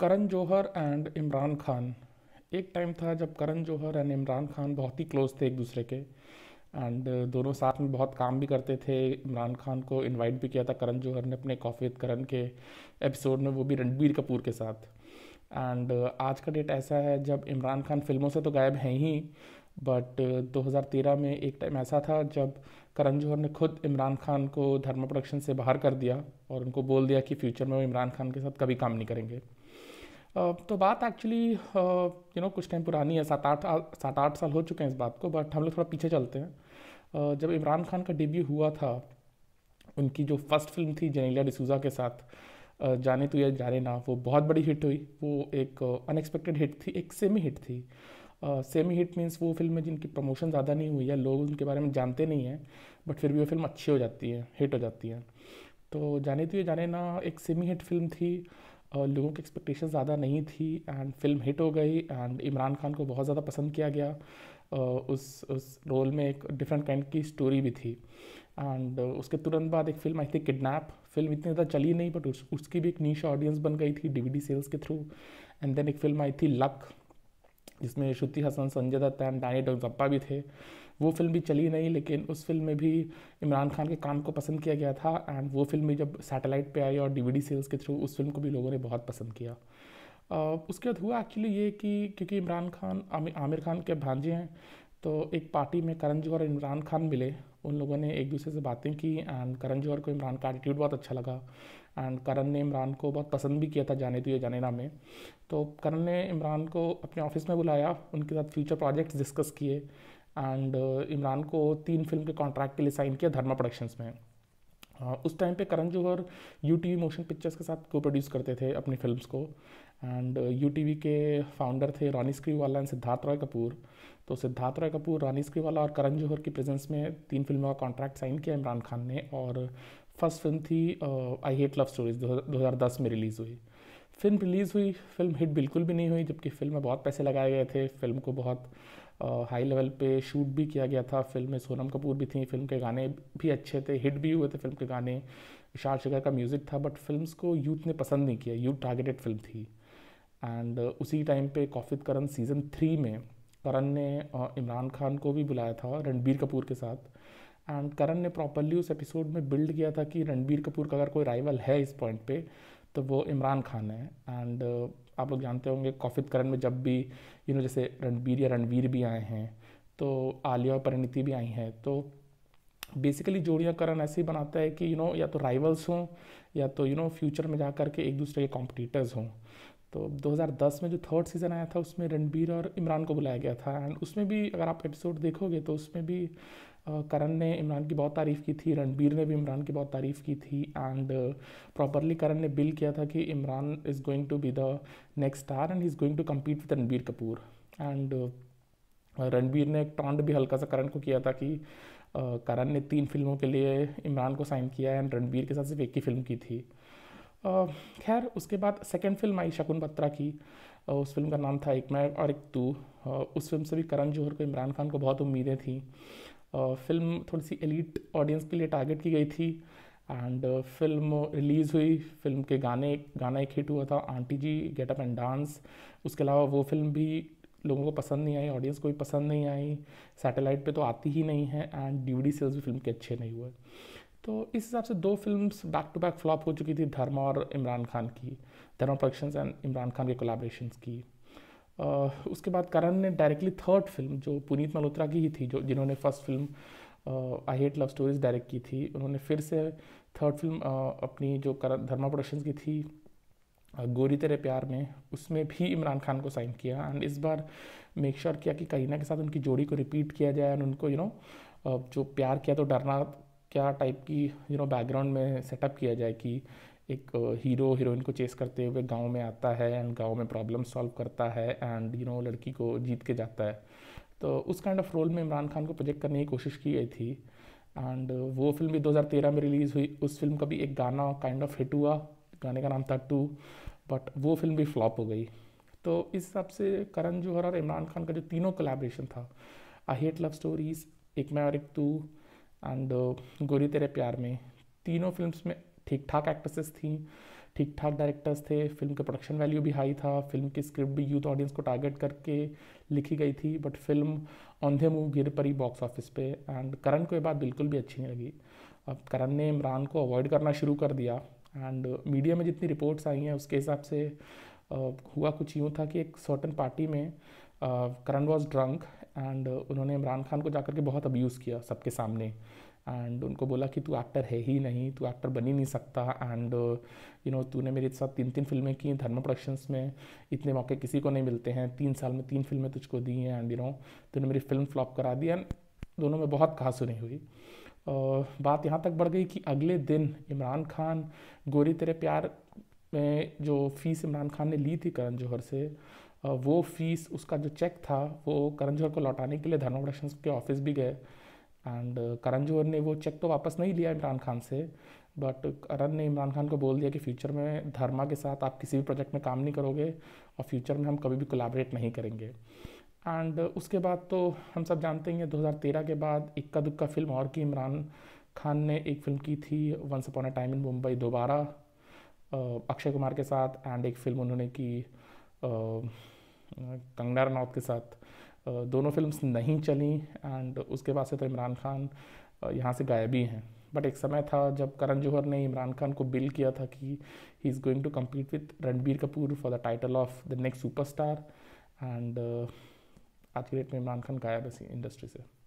करण Johar and Imran Khan एक time था जब करण जौहर एंड इमरान खान बहुत ही क्लोज थे एक दूसरे के एंड दोनों साथ में बहुत काम भी करते थे इमरान खान को इनवाइट भी किया था करण जौहर ने अपने कॉफ़ी विद करण के एपिसोड में वो भी रणबीर कपूर के साथ एंड आज का डेट ऐसा है जब इमरान खान फिल्मों से तो गायब हैं ही बट 2013 में एक टाइम ऐसा था जब करण जौहर ने खुद इमरान खान को धर्मा प्रोडक्शन से बाहर कर दिया और उनको बोल दिया कि फ्यूचर में वो इमरान खान के साथ कभी काम नहीं करेंगे तो बात एक्चुअली यू नो कुछ टाइम पुरानी है सात आठ सात आठ साल हो चुके हैं इस बात को बट हम लोग थोड़ा पीछे चलते हैं जब इमरान खान का डेब्यू हुआ था उनकी जो फर्स्ट फिल्म थी जनीला डिसूजा के साथ जाने तो या जाने ना वो बहुत बड़ी हिट हुई वो एक अनएक्सपेक्टेड हिट थी एक सेमी हिट थी सेमी हिट मीन्स वो फिल्म है जिनकी प्रमोशन ज़्यादा नहीं हुई है लोग उनके बारे में जानते नहीं हैं बट फिर भी वो फिल्म अच्छी हो जाती है हिट हो जाती है तो जाने तो ये जाने ना एक सेमी हिट फिल्म थी लोगों की एक्सपेक्टेशन ज़्यादा नहीं थी एंड फिल्म हिट हो गई एंड इमरान खान को बहुत ज़्यादा पसंद किया गया उस उस रोल में एक डिफरेंट काइंड की स्टोरी भी थी एंड उसके तुरंत बाद एक फिल्म आई थी किडनैप फिल्म इतनी ज़्यादा चली नहीं बट उस, उसकी भी एक नीच ऑडियंस बन गई थी डीवीडी सेल्स के थ्रू एंड देन एक फिल्म आई थी लक जिसमें श्रुति हसन संजय दत्त एंड डैनी डोजप्पा भी थे वो फिल्म भी चली नहीं लेकिन उस फिल्म में भी इमरान खान के काम को पसंद किया गया था एंड वो फिल्म भी जब सैटेलाइट पे आई और डीवीडी सेल्स के थ्रू उस फिल्म को भी लोगों ने बहुत पसंद किया uh, उसके बाद हुआ एक्चुअली ये कि क्योंकि इमरान खान आमिर खान के भांजे हैं तो एक पार्टी में करण जौहर और इमरान खान मिले उन लोगों ने एक दूसरे से बातें की एंड करण जौहर को इमरान का एटीट्यूड बहुत अच्छा लगा एंड करण ने इमरान को बहुत पसंद भी किया था जाने तो ये जाने ना में तो करण ने इमरान को अपने ऑफिस में बुलाया उनके साथ फ्यूचर प्रोजेक्ट्स डिस्कस किए एंड uh, इमरान को तीन फिल्म के कॉन्ट्रैक्ट के लिए साइन किया धर्मा प्रोडक्शंस में uh, उस टाइम पे Karan Johar U T V motion pictures के साथ को प्रोड्यूस करते थे अपनी फिल्म्स को एंड यू टी वी के फाउंडर थे रानी स्क्रीवाला एंड सिद्धार्थ रॉय कपूर तो सिद्धार्थ रॉय कपूर रानी स्क्रीवाला और करण जौहर की प्रेजेंस में तीन फिल्मों का कॉन्ट्रैक्ट साइन किया इमरान खान ने और फर्स्ट फिल्म थी आई हेट लव स्टोरीज दो हज़ार दस में रिलीज़ हुई फिल्म रिलीज़ हुई फिल्म हिट बिल्कुल भी नहीं हुई जबकि फिल्म में बहुत पैसे लगाए गए थे फिल्म को बहुत हाई लेवल पे शूट भी किया गया था फिल्म में सोनम कपूर भी थी फिल्म के गाने भी अच्छे थे हिट भी हुए थे फिल्म के गाने विशाल शेखर का म्यूज़िक था बट फिल्म को यूथ ने पसंद नहीं किया यूथ टारगेटेड फिल्म थी एंड उसी टाइम पे कॉफित करण सीज़न थ्री में करण ने इमरान खान को भी बुलाया था रणबीर कपूर के साथ एंड करण ने प्रॉपरली उस एपिसोड में बिल्ड किया था कि रणबीर कपूर का अगर कोई राइवल है इस पॉइंट पे तो वो इमरान खान है एंड आप लोग जानते होंगे कौफित करण में जब भी यू नो जैसे रणबीर या रणवीर भी आए हैं तो आलिया और परिणीति भी आई हैं तो बेसिकली जोड़ियाँ करण ऐसे ही बनाता है कि यू you नो know, या तो राइवल्स हों या तो यू नो फ्यूचर में जा कर के एक दूसरे के कॉम्पिटिटर्स हों तो 2010 में जो थर्ड सीज़न आया था उसमें रणबीर और इमरान को बुलाया गया था एंड उसमें भी अगर आप एपिसोड देखोगे तो उसमें भी करण ने इमरान की बहुत तारीफ़ की थी रणबीर ने भी इमरान की बहुत तारीफ़ की थी एंड प्रॉपरली करण ने बिल किया था कि Imran is going to be the next star and is going to compete with Ranbir Kapoor and Ranbir ने एक टॉन्ड भी हल्का सा करण को किया था कि करण ने तीन फिल्मों के लिए इमरान को साइन किया है एंड रणबीर के साथ सिर्फ एक ही फिल्म की थी खैर उसके बाद सेकेंड फिल्म आई शकुन बत्रा की उस फिल्म का नाम था एक मैं और एक तू उस फिल्म से भी करण जौहर को इमरान खान को बहुत उम्मीदें थी फिल्म थोड़ी सी एलिट ऑडियंस के लिए टारगेट की गई थी एंड फिल्म रिलीज़ हुई फिल्म के गाने गाना एक हिट हुआ था aunty ji get up and dance उसके अलावा वो फिल्म भी लोगों को पसंद नहीं आई ऑडियंस को भी पसंद नहीं आई सैटेलाइट पे तो आती ही नहीं है एंड डीवीडी सेल्स भी फिल्म के अच्छे नहीं हुए तो इस हिसाब से दो films back to back flop हो चुकी थी धर्मा और इमरान खान की धर्मा प्रोडक्शंस एंड इमरान खान के कोलाब्रेशन की Uh, उसके बाद करण ने डायरेक्टली थर्ड फिल्म जो पुनीत मल्होत्रा की ही थी जो जिन्होंने first film I hate love stories direct की थी उन्होंने फिर से थर्ड फिल्म uh, अपनी जो करण धर्मा प्रोडक्शंस की थी uh, गोरी तेरे प्यार में उसमें भी इमरान खान को साइन किया एंड इस बार मेक श्योर sure किया कि करीना के साथ उनकी जोड़ी को रिपीट किया जाए एंड उनको यू you नो know, जो प्यार किया तो डरना क्या टाइप की यू नो बैकग्राउंड में सेटअप किया जाए कि एक हीरो uh, हीरोइन को चेस करते हुए गांव में आता है एंड गांव में प्रॉब्लम सॉल्व करता है एंड यू नो लड़की को जीत के जाता है तो उस काइंड ऑफ रोल में इमरान खान को प्रोजेक्ट करने की कोशिश की गई थी एंड uh, वो फिल्म भी 2013 में रिलीज़ हुई उस फिल्म का भी एक गाना काइंड ऑफ हिट हुआ गाने का नाम था टू बट वो फिल्म भी फ्लॉप हो गई तो इस हिसाब से करण जौहर और इमरान खान का जो तीनों कोलेब्रेशन था आई हेट लव स्टोरीज़ एक मैं और एक तू एंड uh, गोरी तेरे प्यार में तीनों फिल्म्स में ठीक ठाक एक्ट्रेसेस थी ठीक ठाक डायरेक्टर्स थे फिल्म का प्रोडक्शन वैल्यू भी हाई था फिल्म की स्क्रिप्ट भी यूथ ऑडियंस को टारगेट करके लिखी गई थी बट फिल्म ऑंधे मुंह गिर पड़ी बॉक्स ऑफिस पे एंड करण को ये बात बिल्कुल भी अच्छी नहीं लगी अब करण ने इमरान को अवॉइड करना शुरू कर दिया एंड मीडिया uh, में जितनी रिपोर्ट्स आई हैं उसके हिसाब से uh, हुआ कुछ यूँ था कि एक सर्टन पार्टी में करण वॉज ड्रंक एंड उन्होंने इमरान खान को जाकर के बहुत अब्यूज़ किया सबके सामने एंड उनको बोला कि तू एक्टर है ही नहीं तू एक्टर बन ही नहीं सकता एंड यू नो तूने मेरे साथ तीन तीन फिल्में की धर्म प्रोडक्शंस में इतने मौके किसी को नहीं मिलते हैं तीन साल में तीन फिल्में तुझको दी हैं एंड यू नो तूने मेरी फिल्म फ्लॉप करा दी एंड दोनों में बहुत कहा सुनी हुई Uh, बात यहाँ तक बढ़ गई कि अगले दिन इमरान खान गोरी तेरे प्यार में जो फीस इमरान खान ने ली थी करण जौहर से वो फीस उसका जो चेक था वो करण जौहर को लौटाने के लिए धर्मा प्रोडक्शन के ऑफिस भी गए एंड करण जौहर ने वो चेक तो वापस नहीं लिया इमरान खान से बट करण ने इमरान खान को बोल दिया कि फ्यूचर में धर्मा के साथ आप किसी भी प्रोजेक्ट में काम नहीं करोगे और फ्यूचर में हम कभी भी कोलाबरेट नहीं करेंगे एंड उसके बाद तो हम सब जानते हैं 2013 के बाद इक्का दुक्का फिल्म और की इमरान खान ने एक फिल्म की थी once upon a time in Mumbai दोबारा अक्षय कुमार के साथ एंड एक फिल्म उन्होंने की कंगना रनौत के साथ दोनों फिल्म्स नहीं चली एंड उसके बाद से तो इमरान खान यहाँ से गायबी हैं बट एक समय था जब करण जौहर ने इमरान खान को बिल किया था कि ही is going to compete with Ranbir Kapoor for the title of the next superstar and आज के डेट में इमरान खान गायब है इंडस्ट्री से